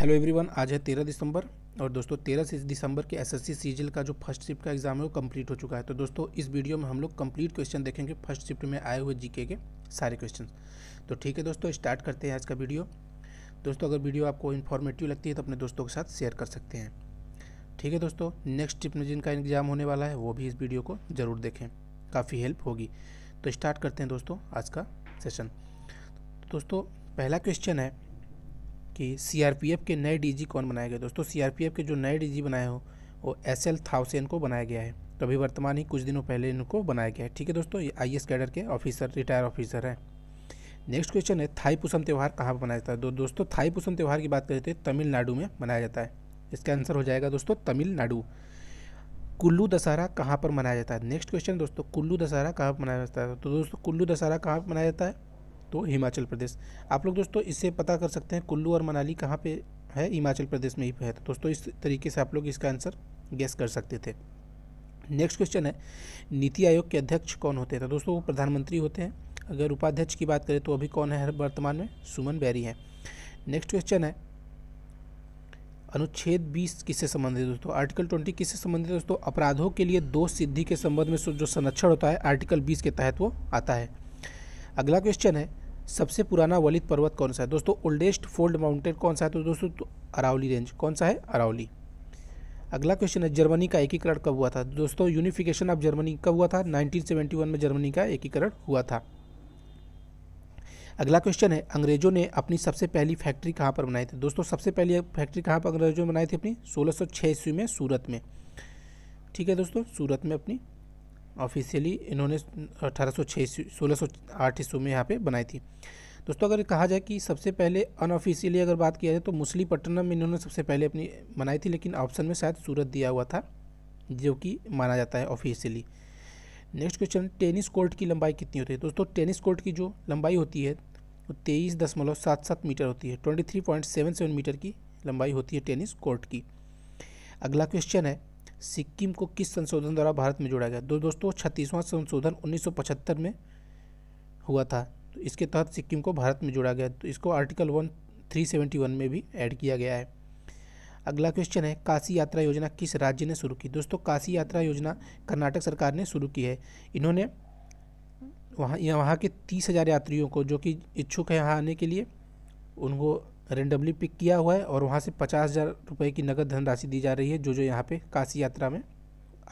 hello everyone आज है तेरह दिसंबर और दोस्तों तेरह दिसंबर के एसएससी सीजल का जो फर्स्ट शिफ्ट का एग्जाम है वो कंप्लीट हो चुका है तो दोस्तों इस वीडियो में हम लोग कंप्लीट क्वेश्चन देखेंगे फर्स्ट शिफ्ट में आए हुए जीके के सारे क्वेश्चन तो ठीक है दोस्तों स्टार्ट करते हैं आज का वीडियो दोस्तों अगर वीडियो आपको इन्फॉर्मेटिव लगती है तो अपने दोस्तों के साथ शेयर कर सकते हैं ठीक है दोस्तों नेक्स्ट शिफ्ट में जिनका एग्जाम होने वाला है वो भी इस वीडियो को ज़रूर देखें काफ़ी हेल्प होगी तो स्टार्ट करते हैं दोस्तों आज का सेशन तो दोस्तों पहला क्वेश्चन है कि सीआरपीएफ के नए डीजी कौन बनाए गए दोस्तों सीआरपीएफ के जो नए डीजी बनाए हो वो एस एल थाउसेन को बनाया गया है तो अभी वर्तमान ही कुछ दिनों पहले इनको बनाया गया है ठीक है दोस्तों ये आई कैडर के ऑफिसर रिटायर ऑफिसर हैं नेक्स्ट क्वेश्चन है थाई पुसम त्यौहार कहाँ पर मनाया जाता है दो, दोस्तों थाई पुसम त्यौहार की बात करें तो तमिलनाडु में मनाया जाता है इसका आंसर हो जाएगा दोस्तों तमिलनाडु कुल्लू दशहरा कहाँ पर मनाया जाता है नेक्स्ट क्वेश्चन दोस्तों कुल्लू दशहरा कहाँ पर मनाया जाता है तो दोस्तों कुल्लू दशहरा कहाँ पर मनाया जाता है तो हिमाचल प्रदेश आप लोग दोस्तों इससे पता कर सकते हैं कुल्लू और मनाली कहाँ पे है हिमाचल प्रदेश में ही है तो दोस्तों इस तरीके से आप लोग इसका आंसर गैस कर सकते थे नेक्स्ट क्वेश्चन है नीति आयोग के अध्यक्ष कौन होते हैं तो दोस्तों वो प्रधानमंत्री होते हैं अगर उपाध्यक्ष की बात करें तो अभी कौन है वर्तमान में सुमन बैरी हैं नेक्स्ट क्वेश्चन है अनुच्छेद 20 किससे संबंधित दोस्तों आर्टिकल 20 किससे संबंधित दोस्तों अपराधों के लिए दो सिद्धि के संबंध में जो संरक्षण होता है आर्टिकल 20 के तहत वो आता है अगला क्वेश्चन है सबसे पुराना वलित पर्वत कौन सा है दोस्तों ओल्डेस्ट फोल्ड माउंटेन कौन सा है तो दोस्तों तो अरावली रेंज कौन सा है अरावली अगला क्वेश्चन है जर्मनी का एकीकरण कब हुआ था दोस्तों यूनिफिकेशन ऑफ जर्मनी कब हुआ था 1971 में जर्मनी का एकीकरण हुआ था अगला क्वेश्चन है अंग्रेजों ने अपनी सबसे पहली फैक्ट्री कहाँ पर बनाई थी दोस्तों सबसे पहली फैक्ट्री कहाँ पर अंग्रेजों ने बनाई थी अपनी सोलह ईस्वी में सूरत में ठीक है दोस्तों सूरत में अपनी ऑफिशियली इन्होंने अठारह सौ छः सोलह सौ आठ ईस्वी में यहाँ पे बनाई थी दोस्तों अगर कहा जाए कि सबसे पहले अनऑफिशियली अगर बात किया जाए तो मुसलीपट्टनम में इन्होंने सबसे पहले अपनी बनाई थी लेकिन ऑप्शन में शायद सूरत दिया हुआ था जो कि माना जाता है officially next question tennis court की लंबाई कितनी होती है दोस्तों टेनिस कोर्ट की जो लंबाई होती है वो तेईस दशमलव सात सात मीटर होती है twenty three point seven seven metre की लंबाई होती है टेनिस कोर्ट की अगला क्वेश्चन है सिक्किम को किस संशोधन द्वारा भारत में जोड़ा गया दो दोस्तों छत्तीसवां संशोधन 1975 में हुआ था तो इसके तहत सिक्किम को भारत में जोड़ा गया तो इसको article one three seventy one में भी ऐड किया गया है अगला क्वेश्चन है काशी यात्रा योजना किस राज्य ने शुरू की दोस्तों काशी यात्रा योजना कर्नाटक सरकार ने शुरू की है इन्होंने वहाँ वहाँ के तीस हज़ार यात्रियों को जो कि इच्छुक है यहाँ आने के लिए उनको रेंडमली पिक किया हुआ है और वहाँ से पचास हज़ार रुपये की नगद धनराशि दी जा रही है जो जो यहाँ पे काशी यात्रा में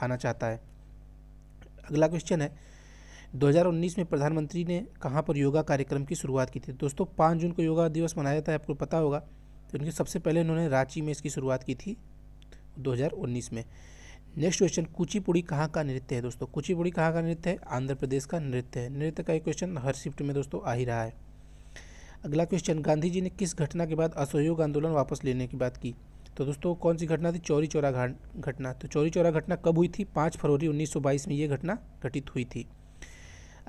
आना चाहता है अगला क्वेश्चन है 2019 में प्रधानमंत्री ने कहाँ पर योगा कार्यक्रम की शुरुआत की थी दोस्तों पाँच जून को योगा दिवस मनाया जाता है आपको पता होगा तो उनकी सबसे पहले उन्होंने रांची में इसकी शुरुआत की थी दो में नेक्स्ट क्वेश्चन कुचिपुड़ी कहाँ का नृत्य है दोस्तों कुचिपुड़ी कहाँ का नृत्य है आंध्र प्रदेश का नृत्य है नृत्य का एक क्वेश्चन हर शिफ्ट में दोस्तों आ ही रहा है अगला क्वेश्चन गांधी जी ने किस घटना के बाद असहयोग आंदोलन वापस लेने की बात की तो दोस्तों कौन सी घटना थी चौरी चौरा घटना तो चौरी चौरा घटना कब हुई थी पाँच फरवरी 1922 में ये घटना घटित हुई थी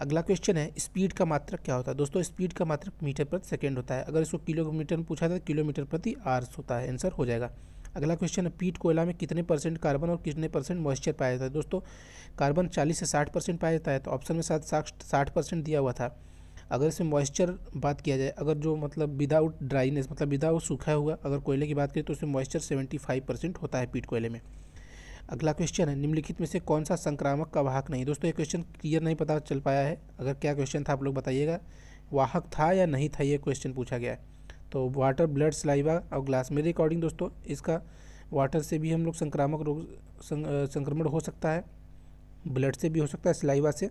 अगला क्वेश्चन है स्पीड का मात्रक क्या होता है दोस्तों स्पीड का मात्रक मीटर प्रति सेकेंड होता है अगर इसको किलोमीटर में पूछा था किलोमीटर तो प्रति आर्स होता है आंसर हो जाएगा अगला क्वेश्चन है पीट कोयला में कितने परसेंट कार्बन और कितने परसेंट मॉइस्चर पाया जाता है दोस्तों कार्बन 40 से 60 परसेंट पाया जाता है तो ऑप्शन में साथ साठ परसेंट दिया हुआ था अगर इसमें मॉइस्चर बात किया जाए अगर जो मतलब विदाउट ड्राइनेस मतलब विदाउट सूखा हुआ अगर कोयले की बात करें तो इसमें मॉइस्चर सेवेंटी फाइव परसेंट होता है पीट कोयले में अगला क्वेश्चन है निम्नलिखित में से कौन सा संक्रामक का वाहक नहीं दोस्तों ये क्वेश्चन क्लियर नहीं पता चल पाया है अगर क्या क्वेश्चन था आप लोग बताइएगा वाहक था या नहीं था ये क्वेश्चन पूछा गया है तो वाटर ब्लड स्लाइवा और ग्लास मेरे अकॉर्डिंग दोस्तों इसका वाटर से भी हम लोग संक्रामक रोग संक्रमण हो सकता है ब्लड से भी हो सकता है स्लाइवा से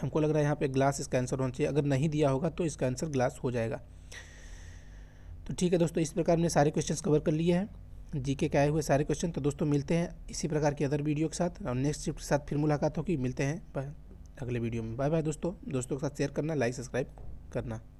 हमको लग रहा है यहाँ पे ग्लास इसका आंसर होना चाहिए अगर नहीं दिया होगा तो इसका आंसर ग्लास हो जाएगा तो ठीक है दोस्तों इस प्रकार हमने सारे क्वेश्चन कवर कर लिए हैं जी के आए हुए सारे क्वेश्चन तो दोस्तों मिलते हैं इसी प्रकार की अदर वीडियो के साथ और नेक्स्ट शिफ्ट के साथ फिर मुलाकात होगी मिलते हैं अगले वीडियो में बाय बाय दोस्तों दोस्तों के साथ शेयर करना लाइक सब्सक्राइब करना